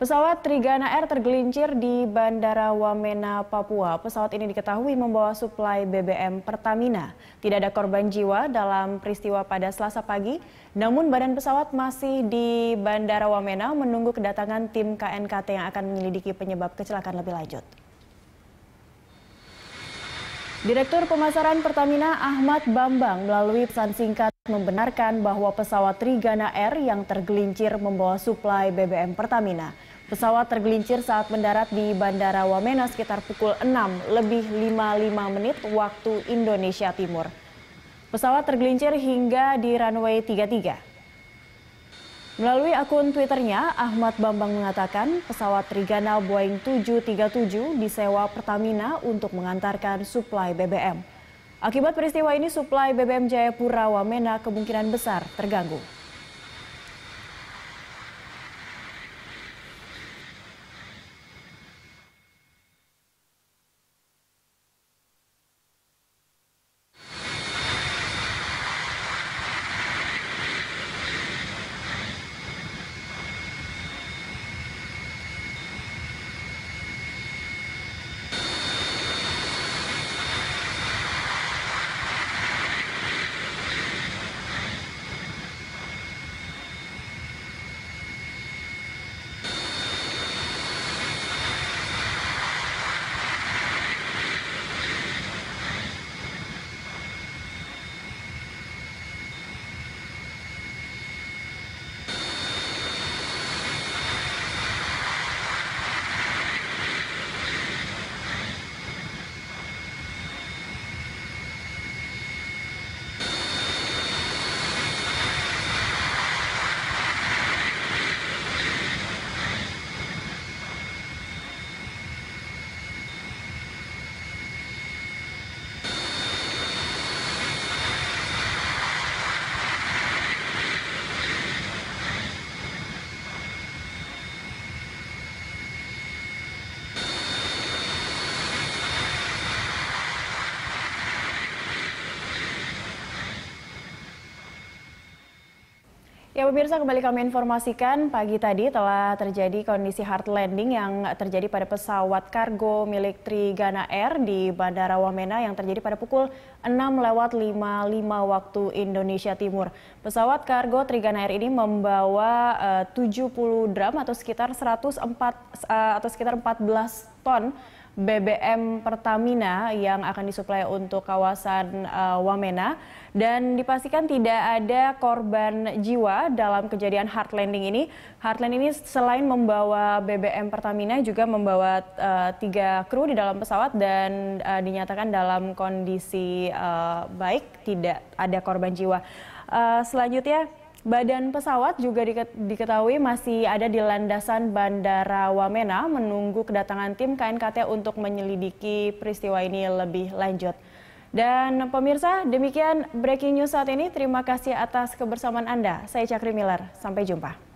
Pesawat Trigana Air tergelincir di Bandara Wamena, Papua. Pesawat ini diketahui membawa suplai BBM Pertamina. Tidak ada korban jiwa dalam peristiwa pada Selasa pagi, namun badan pesawat masih di Bandara Wamena menunggu kedatangan tim KNKT yang akan menyelidiki penyebab kecelakaan lebih lanjut. Direktur Pemasaran Pertamina Ahmad Bambang melalui pesan singkat membenarkan bahwa pesawat Trigana Air yang tergelincir membawa suplai BBM Pertamina. Pesawat tergelincir saat mendarat di Bandara Wamena sekitar pukul 6 lebih 55 menit waktu Indonesia Timur. Pesawat tergelincir hingga di runway 33. Melalui akun Twitternya, Ahmad Bambang mengatakan pesawat Trigana Boeing 737 disewa Pertamina untuk mengantarkan suplai BBM. Akibat peristiwa ini, suplai BBM Jayapura Wamena kemungkinan besar terganggu. Ya pemirsa kembali kami informasikan pagi tadi telah terjadi kondisi hard landing yang terjadi pada pesawat kargo milik Trigana Air di Bandara Wamena yang terjadi pada pukul 6 lewat 55 waktu Indonesia Timur. Pesawat kargo Trigana Air ini membawa eh, uh, 70 drum atau sekitar 104 uh, eh, atau sekitar 14 ton BBM Pertamina yang akan disuplai untuk kawasan uh, Wamena dan dipastikan tidak ada korban jiwa dalam kejadian hard landing ini. Hard landing ini selain membawa BBM Pertamina juga membawa uh, tiga kru di dalam pesawat dan uh, dinyatakan dalam kondisi uh, baik, tidak ada korban jiwa. Uh, selanjutnya Badan pesawat juga diketahui masih ada di landasan Bandara Wamena menunggu kedatangan tim KNKT untuk menyelidiki peristiwa ini lebih lanjut. Dan pemirsa, demikian breaking news saat ini. Terima kasih atas kebersamaan Anda. Saya Cakri Miller. Sampai jumpa.